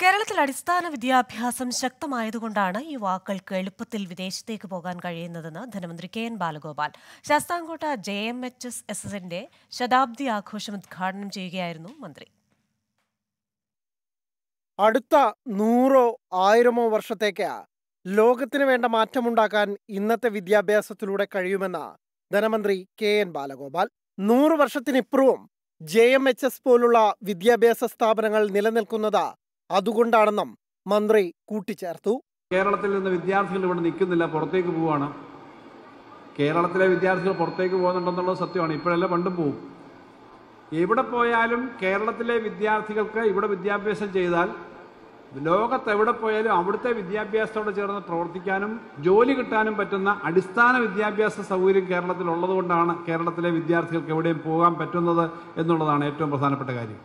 കേരളത്തിൽ അടിസ്ഥാന വിദ്യാഭ്യാസം ശക്തമായതുകൊണ്ടാണ് യുവാക്കൾക്ക് എളുപ്പത്തിൽ വിദേശത്തേക്ക് പോകാൻ കഴിയുന്നതെന്ന് ധനമന്ത്രി K N Balagopal Sasthamcotta J M H S S എസിന്റെ ശതാബ്ദി ആഘോഷം ഉദ്ഘാടനം ചെയ്യുകയായിരുന്നു മന്ത്രി അടുത്ത നൂറോ ആയിരമോ വർഷത്തേക്ക് ലോകത്തിന് വേണ്ട മാറ്റമുണ്ടാക്കാൻ ഇന്നത്തെ വിദ്യാഭ്യാസത്തിലൂടെ കഴിയുമെന്ന ധനമന്ത്രി കെ എൻ ബാലഗോപാൽ നൂറ് വർഷത്തിനിപ്പുറവും ജെ എം എച്ച് എസ് പോലുള്ള വിദ്യാഭ്യാസ സ്ഥാപനങ്ങൾ നിലനിൽക്കുന്നത് അതുകൊണ്ടാണെന്നും മന്ത്രി കൂട്ടിച്ചേർത്തു കേരളത്തിൽ നിന്ന് വിദ്യാർത്ഥികൾ ഇവിടെ നിൽക്കുന്നില്ല പുറത്തേക്ക് പോവുകയാണ് കേരളത്തിലെ വിദ്യാർത്ഥികൾ പുറത്തേക്ക് പോകുന്നുണ്ടെന്നുള്ളത് സത്യമാണ് ഇപ്പോഴല്ല പണ്ടും പോവും എവിടെ പോയാലും കേരളത്തിലെ വിദ്യാർത്ഥികൾക്ക് ഇവിടെ വിദ്യാഭ്യാസം ചെയ്താൽ ലോകത്ത് എവിടെ പോയാലും അവിടുത്തെ വിദ്യാഭ്യാസത്തോട് ചേർന്ന് പ്രവർത്തിക്കാനും ജോലി കിട്ടാനും പറ്റുന്ന അടിസ്ഥാന വിദ്യാഭ്യാസ സൗകര്യം കേരളത്തിൽ ഉള്ളതുകൊണ്ടാണ് കേരളത്തിലെ വിദ്യാർത്ഥികൾക്ക് എവിടെയും പോകാൻ പറ്റുന്നത് എന്നുള്ളതാണ് ഏറ്റവും പ്രധാനപ്പെട്ട കാര്യം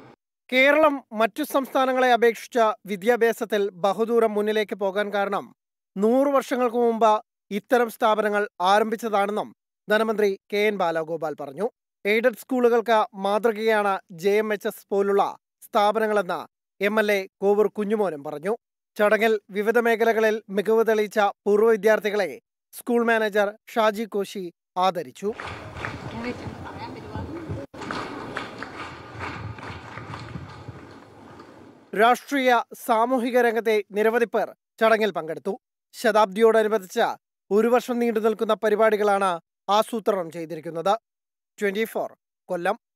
കേരളം മറ്റു സംസ്ഥാനങ്ങളെ അപേക്ഷിച്ച വിദ്യാഭ്യാസത്തിൽ ബഹുദൂരം മുന്നിലേക്ക് പോകാൻ കാരണം നൂറ് വർഷങ്ങൾക്ക് മുമ്പ് ഇത്തരം സ്ഥാപനങ്ങൾ ആരംഭിച്ചതാണെന്നും ധനമന്ത്രി കെ എൻ ബാലഗോപാൽ പറഞ്ഞു എയ്ഡഡ് സ്കൂളുകൾക്ക് മാതൃകയാണ് ജെ എം എച്ച് എസ് പോലുള്ള സ്ഥാപനങ്ങളെന്ന് എം എൽ എ കോവൂർ കുഞ്ഞുമോനും പറഞ്ഞു ചടങ്ങിൽ വിവിധ മേഖലകളിൽ മികവ് തെളിയിച്ച പൂർവ്വ വിദ്യാർത്ഥികളെ സ്കൂൾ മാനേജർ ഷാജി കോശി ആദരിച്ചു രാഷ്ട്രീയ സാമൂഹിക രംഗത്തെ നിരവധി പേർ ചടങ്ങിൽ പങ്കെടുത്തു ശതാബ്ദിയോടനുബന്ധിച്ച ഒരു വർഷം നീണ്ടു നിൽക്കുന്ന പരിപാടികളാണ് ആസൂത്രണം ചെയ്തിരിക്കുന്നത് ട്വന്റി കൊല്ലം